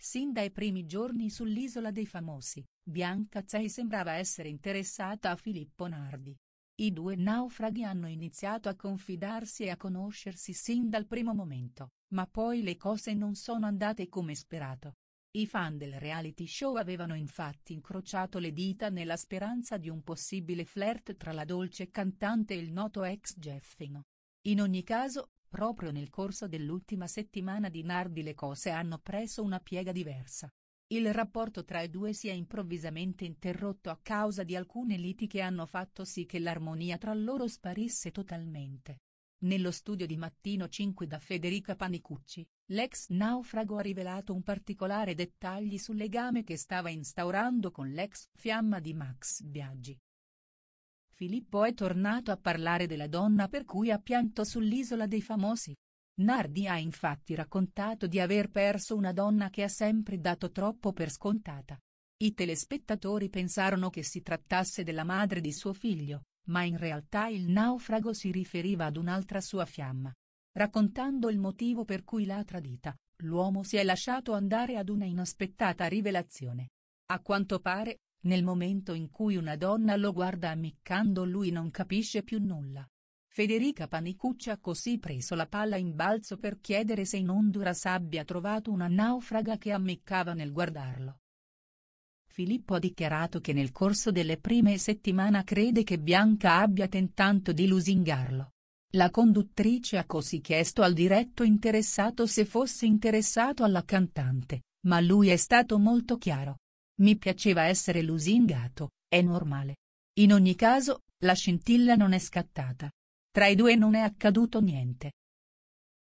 Sin dai primi giorni sull'Isola dei Famosi, Bianca Zei sembrava essere interessata a Filippo Nardi. I due naufraghi hanno iniziato a confidarsi e a conoscersi sin dal primo momento, ma poi le cose non sono andate come sperato. I fan del reality show avevano infatti incrociato le dita nella speranza di un possibile flirt tra la dolce cantante e il noto ex Jeffino. In ogni caso, Proprio nel corso dell'ultima settimana di Nardi le cose hanno preso una piega diversa. Il rapporto tra i due si è improvvisamente interrotto a causa di alcune liti che hanno fatto sì che l'armonia tra loro sparisse totalmente. Nello studio di Mattino 5 da Federica Panicucci, l'ex naufrago ha rivelato un particolare dettaglio sul legame che stava instaurando con l'ex fiamma di Max Biaggi. Filippo è tornato a parlare della donna per cui ha pianto sull'isola dei famosi. Nardi ha infatti raccontato di aver perso una donna che ha sempre dato troppo per scontata. I telespettatori pensarono che si trattasse della madre di suo figlio, ma in realtà il naufrago si riferiva ad un'altra sua fiamma. Raccontando il motivo per cui l'ha tradita, l'uomo si è lasciato andare ad una inaspettata rivelazione. A quanto pare, nel momento in cui una donna lo guarda ammiccando lui non capisce più nulla. Federica Panicuccia ha così preso la palla in balzo per chiedere se in Honduras abbia trovato una naufraga che ammiccava nel guardarlo. Filippo ha dichiarato che nel corso delle prime settimane crede che Bianca abbia tentato di lusingarlo. La conduttrice ha così chiesto al diretto interessato se fosse interessato alla cantante, ma lui è stato molto chiaro, mi piaceva essere lusingato, è normale. In ogni caso, la scintilla non è scattata. Tra i due non è accaduto niente.